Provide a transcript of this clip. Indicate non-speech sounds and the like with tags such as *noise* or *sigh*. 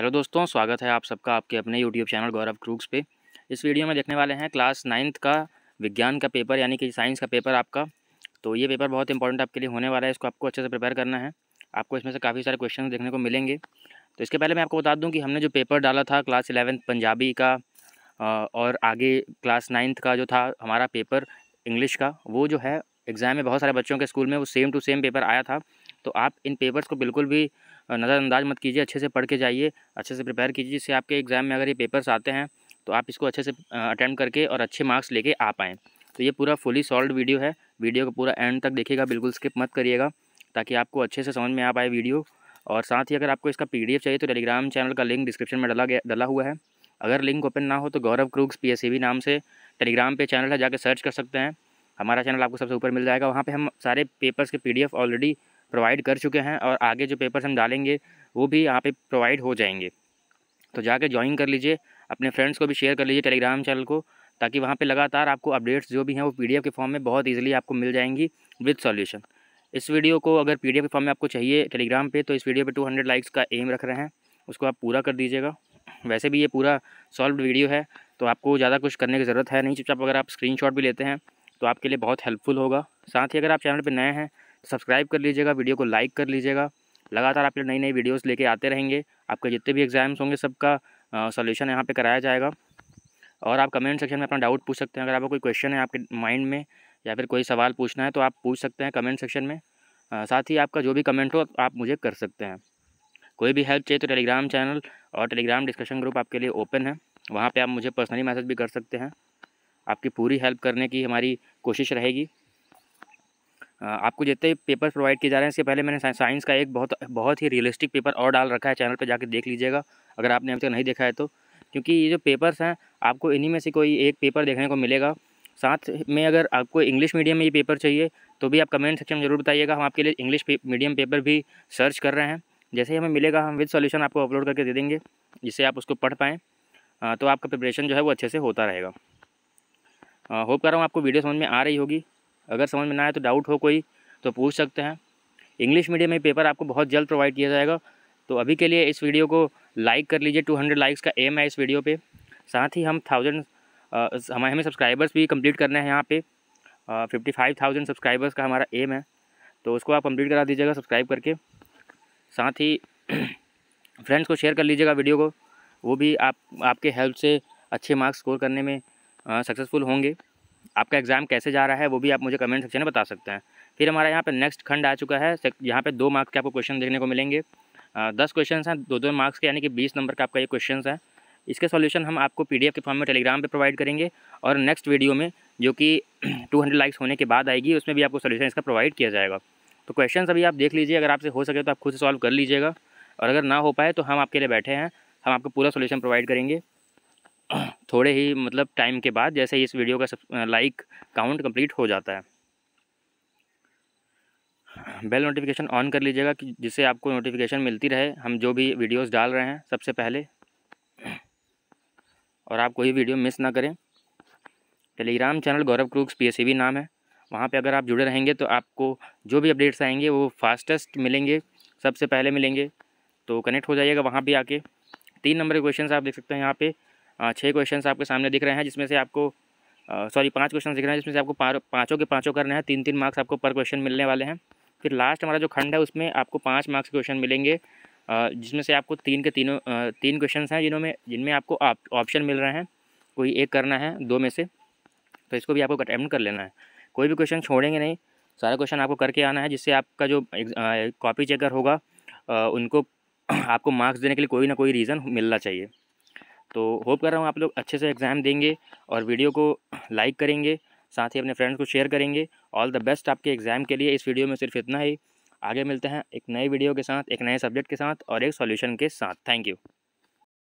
hello दोस्तों स्वागत है आप सबका आपके अपने यूट्यूब चैनल गौरव क्रूक्स पे इस वीडियो में देखने वाले हैं क्लास नाइन्थ का विज्ञान का पेपर यानी कि साइंस का पेपर आपका तो ये पेपर बहुत इंपॉर्टेंट आपके लिए होने वाला है इसको आपको अच्छे से प्रिपेयर करना है आपको इसमें से काफ़ी सारे क्वेश्चन देखने को मिलेंगे तो इसके पहले मैं आपको बता दूँ कि हमने जो पेपर डाला था क्लास इलेवंथ पंजाबी का और आगे क्लास नाइन्थ का जो था हमारा पेपर इंग्लिश का वो जो है एग्ज़ाम में बहुत सारे बच्चों के स्कूल में वो सेम टू सेम पेपर आया था तो आप इन पेपर्स को बिल्कुल भी नज़रअंदाज मत कीजिए अच्छे से पढ़ के जाइए अच्छे से प्रिपेयर कीजिए जिससे आपके एग्ज़ाम में अगर ये पेपर्स आते हैं तो आप इसको अच्छे से अटैम्प्ट करके और अच्छे मार्क्स लेके आ पाएँ तो ये पूरा फुली सॉल्व वीडियो है वीडियो को पूरा एंड तक देखिएगा बिल्कुल स्किप मत करिएगा ताकि आपको अच्छे से समझ में आ पाए वीडियो और साथ ही अगर आपको इसका पीडीएफ चाहिए तो टेलीग्राम चैनल का लिंक डिस्क्रिप्शन में डला गया डला हुआ है अगर लिंक ओपन ना हो तो गौरव क्रूग्स पी नाम से टेलीग्राम पे चैनल है जाके सर्च कर सकते हैं हमारा चैनल आपको सबसे ऊपर मिल जाएगा वहाँ पे हम सारे पेपर्स के पीडीएफ ऑलरेडी प्रोवाइड कर चुके हैं और आगे जो पेपर्स हम डालेंगे वो भी यहाँ पे प्रोवाइड हो जाएंगे तो जाके ज्वाइन कर लीजिए अपने फ्रेंड्स को भी शेयर कर लीजिए टेलीग्राम चैनल को ताकि वहाँ पे लगातार आपको अपडेट्स जो भी हैं वो पीडीएफ के फॉर्म में बहुत ईजिली आपको मिल जाएंगी विद सॉल्यूशन इस वीडियो को अगर पी के फॉर्म में आपको चाहिए टेलीग्राम पर तो इस वीडियो पर टू लाइक्स का एम रख रहे हैं उसको आप पूरा कर दीजिएगा वैसे भी ये पूरा सॉल्व वीडियो है तो आपको ज़्यादा कुछ करने की ज़रूरत है नहीं चुपचाप अगर आप स्क्रीनशॉट भी लेते हैं तो आपके लिए बहुत हेल्पफुल होगा साथ ही अगर आप चैनल पर नए हैं सब्सक्राइब कर लीजिएगा वीडियो को लाइक कर लीजिएगा लगातार आप नई नई वीडियोस लेके आते रहेंगे आपके जितने भी एग्ज़ाम्स होंगे सबका सोल्यूशन यहाँ पर कराया जाएगा और आप कमेंट सेक्शन में अपना डाउट पूछ सकते हैं अगर आपको कोई क्वेश्चन है आपके माइंड में या फिर कोई सवाल पूछना है तो आप पूछ सकते हैं कमेंट सेक्शन में साथ ही आपका जो भी कमेंट हो आप मुझे कर सकते हैं कोई भी हेल्प चाहिए तो टेलीग्राम चैनल और टेलीग्राम डिस्कशन ग्रुप आपके लिए ओपन है वहाँ पर आप मुझे पर्सनली मैसेज भी कर सकते हैं आपकी पूरी हेल्प करने की हमारी कोशिश रहेगी आपको जितने पेपर प्रोवाइड किए जा रहे हैं इसके पहले मैंने साइंस का एक बहुत बहुत ही रियलिस्टिक पेपर और डाल रखा है चैनल पर जाकर देख लीजिएगा अगर आपने अभी तक नहीं देखा है तो क्योंकि ये जो पेपर्स हैं आपको इन्हीं में से कोई एक पेपर देखने को मिलेगा साथ में अगर आपको इंग्लिश मीडियम में ये पेपर चाहिए तो भी आप कमेंट सेक्शन में ज़रूर बताइएगा हम आपके लिए इंग्लिश मीडियम पेपर भी सर्च कर रहे हैं जैसे ही हमें मिलेगा हम विद सॉल्यूशन आपको अपलोड करके दे देंगे जिससे आप उसको पढ़ पाएँ तो आपका प्रिपरेशन जो है वो अच्छे से होता रहेगा होप कर रहा हूँ आपको वीडियो समझ में आ रही होगी अगर समझ में ना आए तो डाउट हो कोई तो पूछ सकते हैं इंग्लिश मीडियम में पेपर आपको बहुत जल्द प्रोवाइड किया जाएगा तो अभी के लिए इस वीडियो को लाइक कर लीजिए 200 लाइक्स का एम है इस वीडियो पे साथ ही हम थाउजेंड हमारे हमें सब्सक्राइबर्स भी कंप्लीट करने हैं यहाँ पे फिफ्टी फाइव थाउजेंड सब्सक्राइबर्स का हमारा एम है तो उसको आप कंप्लीट करा दीजिएगा सब्सक्राइब करके साथ ही फ्रेंड्स *clears throat* को शेयर कर लीजिएगा वीडियो को वो भी आप आपके हेल्प से अच्छे मार्क्स स्कोर करने में सक्सेसफुल होंगे आपका एग्ज़ाम कैसे जा रहा है वो भी आप मुझे कमेंट सेक्शन में बता सकते हैं फिर हमारा यहाँ पर नेक्स्ट खंड आ चुका है यहाँ पर दो मार्क्स के आपको क्वेश्चन देखने को मिलेंगे दस क्वेश्चन हैं दो दो मार्क्स के यानी कि बीस नंबर का आपका ये क्वेश्चन है इसके सॉल्यूशन हम आपको पीडीएफ के फॉर्म में टेलीग्राम पे प्रोवाइड करेंगे और नेक्स्ट वीडियो में जो कि 200 *clears throat* लाइक्स होने के बाद आएगी उसमें भी आपको सॉल्यूशन इसका प्रोवाइड किया जाएगा तो क्वेश्चन अभी आप देख लीजिए अगर आपसे हो सके तो आप खुद से सॉल्व कर लीजिएगा और अगर ना हो पाए तो हम आपके लिए बैठे हैं हम आपको पूरा सोल्यूशन प्रोवाइड करेंगे थोड़े ही मतलब टाइम के बाद जैसे ही इस वीडियो का लाइक काउंट कंप्लीट हो जाता है बेल नोटिफिकेशन ऑन कर लीजिएगा कि जिससे आपको नोटिफिकेशन मिलती रहे हम जो भी वीडियोस डाल रहे हैं सबसे पहले और आप कोई वीडियो मिस ना करें टेलीग्राम चैनल गौरव क्रूक्स पी नाम है वहाँ पर अगर आप जुड़े रहेंगे तो आपको जो भी अपडेट्स आएंगे वो फास्टेस्ट मिलेंगे सबसे पहले मिलेंगे तो कनेक्ट हो जाइएगा वहाँ भी आके तीन नंबर के क्वेश्चन आप देख सकते हैं यहाँ पे छः क्वेश्चन आपके सामने दिख रहे हैं जिसमें से आपको सॉरी पाँच क्वेश्चन दिख रहे हैं जिसमें से आपको पाँचों के पाँचों करने हैं तीन तीन मार्क्स आपको पर क्वेश्चन मिलने वाले हैं फिर लास्ट हमारा जो खंड है उसमें आपको पाँच मार्क्स क्वेश्चन मिलेंगे जिसमें से आपको तीन के तीनों तीन क्वेश्चन हैं जिन्होंने जिनमें आपको ऑप्शन मिल रहे हैं कोई एक करना है दो में से तो इसको भी आपको अटैम्प्ट कर लेना है कोई भी क्वेश्चन छोड़ेंगे नहीं सारा क्वेश्चन आपको करके आना है जिससे आपका जो कॉपी चेकर होगा उनको *clears throat* आपको मार्क्स देने के लिए कोई ना कोई रीज़न मिलना चाहिए तो होप कर रहा हूँ आप लोग अच्छे से एग्ज़ाम देंगे और वीडियो को लाइक करेंगे साथ ही अपने फ्रेंड्स को शेयर करेंगे ऑल द बेस्ट आपके एग्ज़ाम के लिए इस वीडियो में सिर्फ इतना ही आगे मिलते हैं एक नए वीडियो के साथ एक नए सब्जेक्ट के साथ और एक सॉल्यूशन के साथ थैंक यू